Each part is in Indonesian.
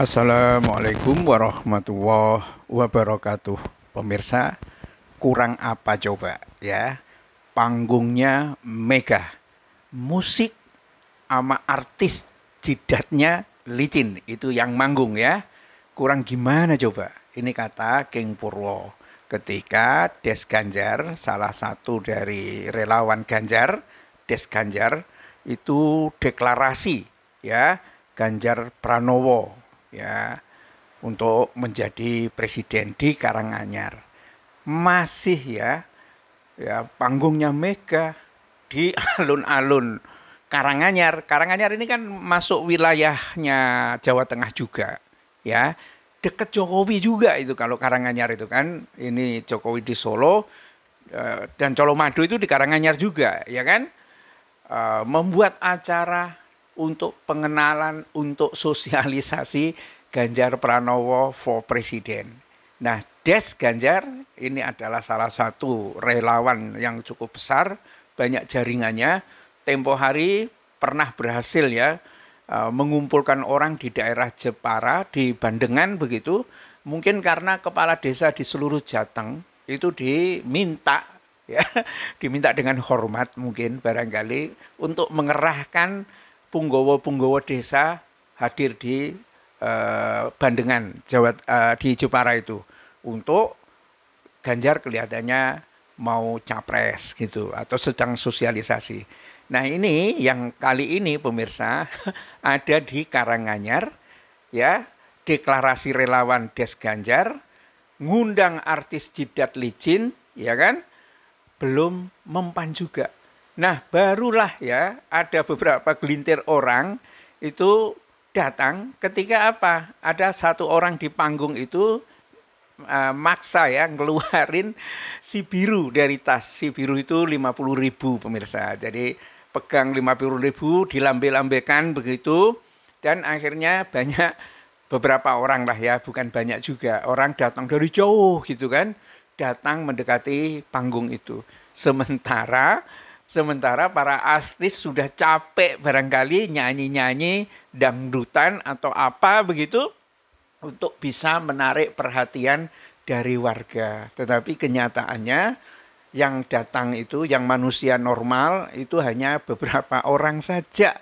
Assalamualaikum warahmatullahi wabarakatuh. Pemirsa, kurang apa coba ya? Panggungnya mega. Musik sama artis jidatnya licin. Itu yang manggung ya. Kurang gimana coba? Ini kata King Purwo. Ketika Des Ganjar, salah satu dari relawan Ganjar, Des Ganjar itu deklarasi ya Ganjar Pranowo ya untuk menjadi presiden di Karanganyar. Masih ya ya panggungnya Mega di alun-alun Karanganyar. Karanganyar ini kan masuk wilayahnya Jawa Tengah juga ya. Deket Jokowi juga itu kalau Karanganyar itu kan ini Jokowi di Solo eh, dan Colomadu itu di Karanganyar juga ya kan eh, membuat acara untuk pengenalan untuk sosialisasi Ganjar Pranowo for Presiden. Nah, Des Ganjar ini adalah salah satu relawan yang cukup besar, banyak jaringannya. Tempo hari pernah berhasil ya e, mengumpulkan orang di daerah Jepara di Bandengan begitu. Mungkin karena kepala desa di seluruh Jateng itu diminta ya, diminta dengan hormat mungkin barangkali untuk mengerahkan punggawa-punggawa desa hadir di uh, Bandengan Jawa uh, di Jepara itu untuk Ganjar kelihatannya mau capres gitu atau sedang sosialisasi. Nah ini yang kali ini pemirsa ada di Karanganyar ya deklarasi relawan Des Ganjar ngundang artis jidat licin ya kan belum mempan juga Nah, barulah ya ada beberapa gelintir orang itu datang ketika apa? Ada satu orang di panggung itu uh, maksa ya ngeluarin si biru dari tas. Si biru itu puluh ribu pemirsa. Jadi pegang puluh ribu, dilambe-lambekan begitu. Dan akhirnya banyak beberapa orang lah ya, bukan banyak juga. Orang datang dari jauh gitu kan, datang mendekati panggung itu. Sementara Sementara para artis sudah capek barangkali nyanyi-nyanyi dangdutan atau apa begitu untuk bisa menarik perhatian dari warga. Tetapi kenyataannya yang datang itu yang manusia normal itu hanya beberapa orang saja,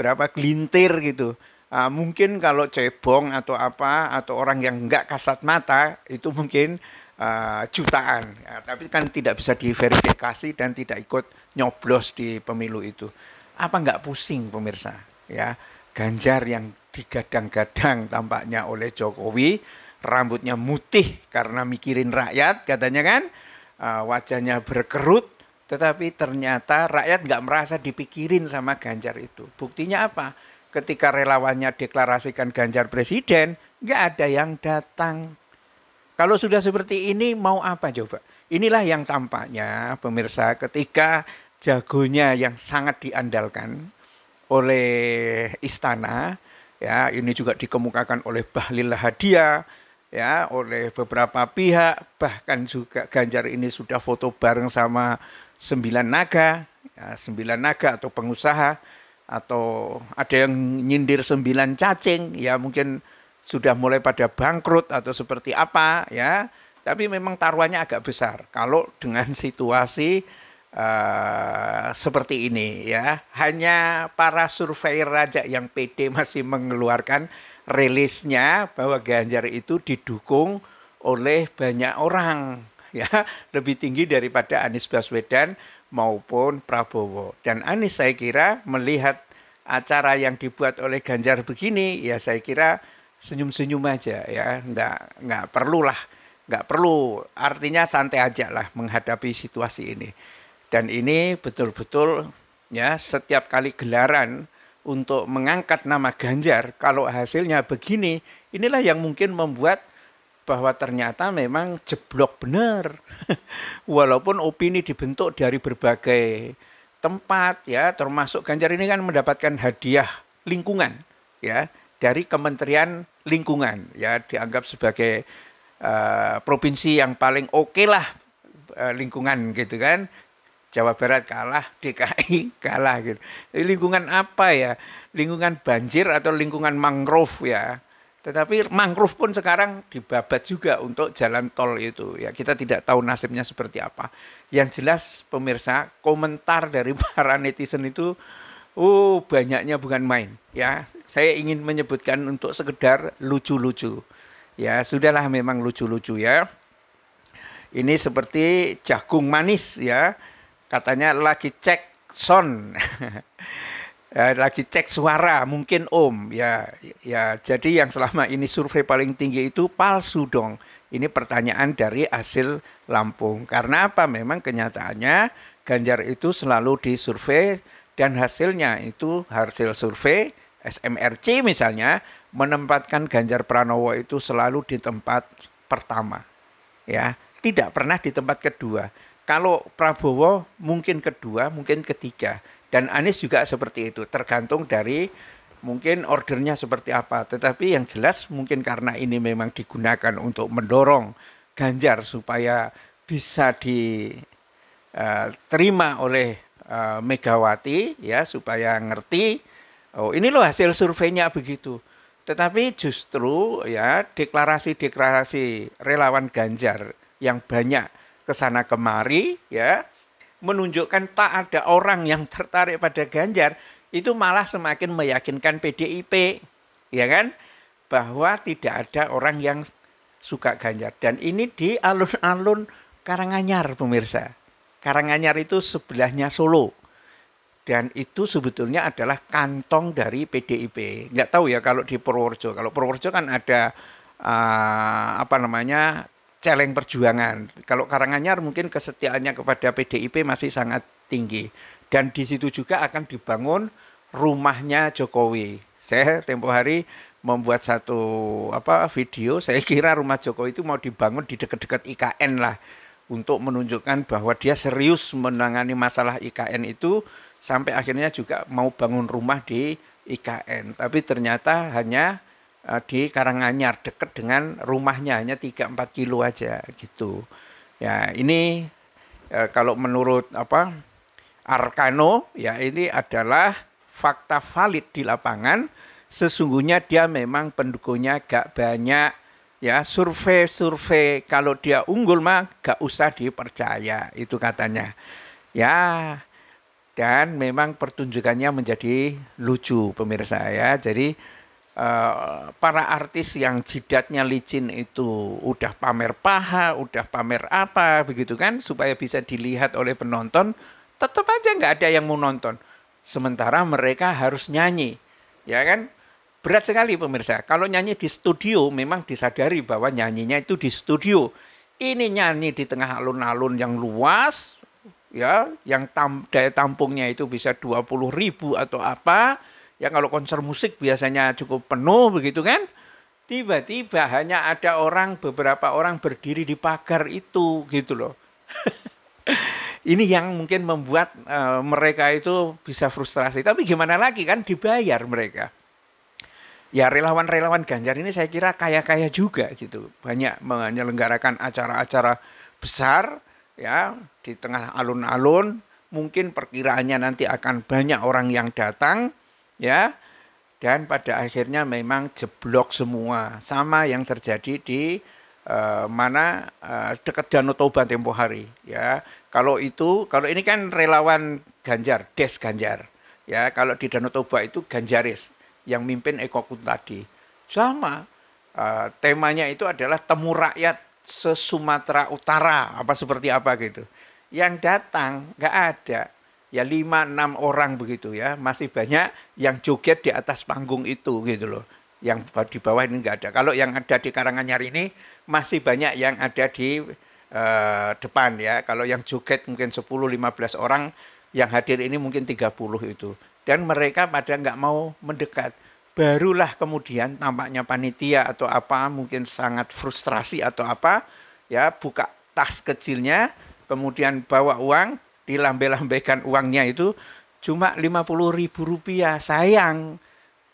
berapa gelintir gitu. Uh, mungkin kalau cebong atau apa atau orang yang enggak kasat mata itu mungkin uh, jutaan, ya, tapi kan tidak bisa diverifikasi dan tidak ikut nyoblos di pemilu itu. Apa nggak pusing pemirsa? Ya, Ganjar yang digadang-gadang tampaknya oleh Jokowi, rambutnya mutih karena mikirin rakyat, katanya kan, uh, wajahnya berkerut, tetapi ternyata rakyat nggak merasa dipikirin sama Ganjar itu. Buktinya apa? Ketika relawannya deklarasikan Ganjar presiden, nggak ada yang datang kalau sudah seperti ini mau apa coba? Inilah yang tampaknya pemirsa ketika jagonya yang sangat diandalkan oleh istana ya ini juga dikemukakan oleh Bahlil Hadiah ya oleh beberapa pihak bahkan juga Ganjar ini sudah foto bareng sama sembilan naga ya, sembilan naga atau pengusaha atau ada yang nyindir sembilan cacing ya mungkin sudah mulai pada bangkrut atau seperti apa ya. Tapi memang taruhannya agak besar kalau dengan situasi uh, seperti ini ya. Hanya para survei raja yang PD masih mengeluarkan rilisnya bahwa Ganjar itu didukung oleh banyak orang ya, lebih tinggi daripada Anies Baswedan maupun Prabowo. Dan Anies saya kira melihat acara yang dibuat oleh Ganjar begini ya saya kira senyum-senyum aja ya, nggak nggak perlu lah nggak perlu. Artinya santai aja lah menghadapi situasi ini. Dan ini betul-betul ya setiap kali gelaran untuk mengangkat nama Ganjar kalau hasilnya begini, inilah yang mungkin membuat bahwa ternyata memang jeblok benar. Walaupun opini dibentuk dari berbagai tempat ya, termasuk Ganjar ini kan mendapatkan hadiah lingkungan ya dari Kementerian Lingkungan ya dianggap sebagai uh, provinsi yang paling oke okay lah uh, lingkungan gitu kan Jawa Barat kalah DKI kalah gitu Jadi, lingkungan apa ya lingkungan banjir atau lingkungan mangrove ya tetapi mangrove pun sekarang dibabat juga untuk jalan tol itu. Ya, kita tidak tahu nasibnya seperti apa. Yang jelas pemirsa, komentar dari para netizen itu Oh, banyaknya bukan main. Ya, saya ingin menyebutkan untuk sekedar lucu-lucu. Ya, sudahlah memang lucu-lucu ya. Ini seperti jagung manis ya. Katanya lagi cek son. Ya, lagi cek suara mungkin om ya ya jadi yang selama ini survei paling tinggi itu palsu dong ini pertanyaan dari hasil Lampung karena apa memang kenyataannya Ganjar itu selalu disurvei dan hasilnya itu hasil survei SMRC misalnya menempatkan Ganjar Pranowo itu selalu di tempat pertama. Ya, tidak pernah di tempat kedua. Kalau Prabowo mungkin kedua, mungkin ketiga dan Anies juga seperti itu, tergantung dari mungkin ordernya seperti apa. Tetapi yang jelas mungkin karena ini memang digunakan untuk mendorong Ganjar supaya bisa diterima eh, oleh Eh, Megawati ya supaya ngerti oh ini loh hasil surveinya begitu. Tetapi justru ya deklarasi-deklarasi relawan Ganjar yang banyak ke sana kemari ya menunjukkan tak ada orang yang tertarik pada Ganjar itu malah semakin meyakinkan PDIP ya kan bahwa tidak ada orang yang suka Ganjar dan ini di alun-alun Karanganyar pemirsa Karanganyar itu sebelahnya Solo. Dan itu sebetulnya adalah kantong dari PDIP. Nggak tahu ya kalau di Purworejo. Kalau Purworejo kan ada uh, apa namanya celeng perjuangan. Kalau Karanganyar mungkin kesetiaannya kepada PDIP masih sangat tinggi. Dan di situ juga akan dibangun rumahnya Jokowi. Saya tempo hari membuat satu apa video, saya kira rumah Jokowi itu mau dibangun di dekat-dekat IKN lah untuk menunjukkan bahwa dia serius menangani masalah IKN itu sampai akhirnya juga mau bangun rumah di IKN. Tapi ternyata hanya e, di Karanganyar dekat dengan rumahnya hanya 3-4 kilo aja gitu. Ya, ini e, kalau menurut apa Arkano ya ini adalah fakta valid di lapangan sesungguhnya dia memang pendukungnya gak banyak ya survei-survei kalau dia unggul mah gak usah dipercaya itu katanya ya dan memang pertunjukannya menjadi lucu pemirsa ya jadi eh, para artis yang jidatnya licin itu udah pamer paha udah pamer apa begitu kan supaya bisa dilihat oleh penonton tetap aja nggak ada yang mau nonton sementara mereka harus nyanyi ya kan Berat sekali pemirsa. Kalau nyanyi di studio memang disadari bahwa nyanyinya itu di studio. Ini nyanyi di tengah alun-alun yang luas ya, yang tam, daya tampungnya itu bisa 20 ribu atau apa. Ya kalau konser musik biasanya cukup penuh begitu kan. Tiba-tiba hanya ada orang beberapa orang berdiri di pagar itu gitu loh. ini yang mungkin membuat uh, mereka itu bisa frustrasi. Tapi gimana lagi kan dibayar mereka ya relawan-relawan Ganjar ini saya kira kaya-kaya juga gitu. Banyak menyelenggarakan acara-acara besar ya di tengah alun-alun. Mungkin perkiraannya nanti akan banyak orang yang datang ya. Dan pada akhirnya memang jeblok semua. Sama yang terjadi di uh, mana uh, dekat Danau Toba tempo hari ya. Kalau itu kalau ini kan relawan Ganjar, Des Ganjar. Ya, kalau di Danau Toba itu Ganjaris yang mimpin Eko Kun tadi. Sama, uh, temanya itu adalah temu rakyat se-Sumatera Utara, apa seperti apa gitu. Yang datang nggak ada, ya lima enam orang begitu ya, masih banyak yang joget di atas panggung itu gitu loh. Yang di bawah ini nggak ada. Kalau yang ada di Karanganyar ini masih banyak yang ada di uh, depan ya. Kalau yang joget mungkin 10-15 orang, yang hadir ini mungkin 30 itu dan mereka pada nggak mau mendekat. Barulah kemudian tampaknya panitia atau apa mungkin sangat frustrasi atau apa ya buka tas kecilnya kemudian bawa uang dilambe-lambekan uangnya itu cuma lima puluh ribu rupiah sayang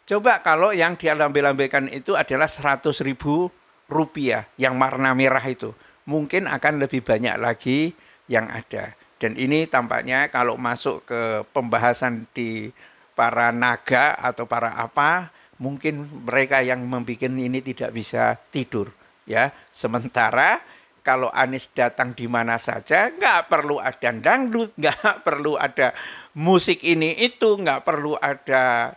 coba kalau yang dia lambekan itu adalah seratus ribu rupiah yang warna merah itu mungkin akan lebih banyak lagi yang ada dan ini tampaknya kalau masuk ke pembahasan di para naga atau para apa, mungkin mereka yang membuat ini tidak bisa tidur. ya. Sementara kalau Anies datang di mana saja, nggak perlu ada dangdut, nggak perlu ada musik ini itu, nggak perlu ada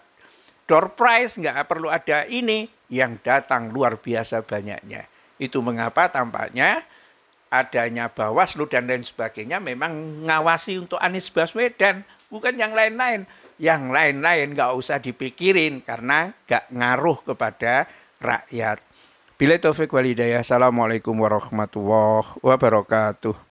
door prize, nggak perlu ada ini. Yang datang luar biasa banyaknya. Itu mengapa tampaknya adanya Bawaslu dan lain sebagainya memang ngawasi untuk Anies Baswedan, bukan yang lain-lain. Yang lain-lain nggak -lain usah dipikirin karena nggak ngaruh kepada rakyat. Bila Taufik Walidayah, Assalamualaikum warahmatullah wabarakatuh.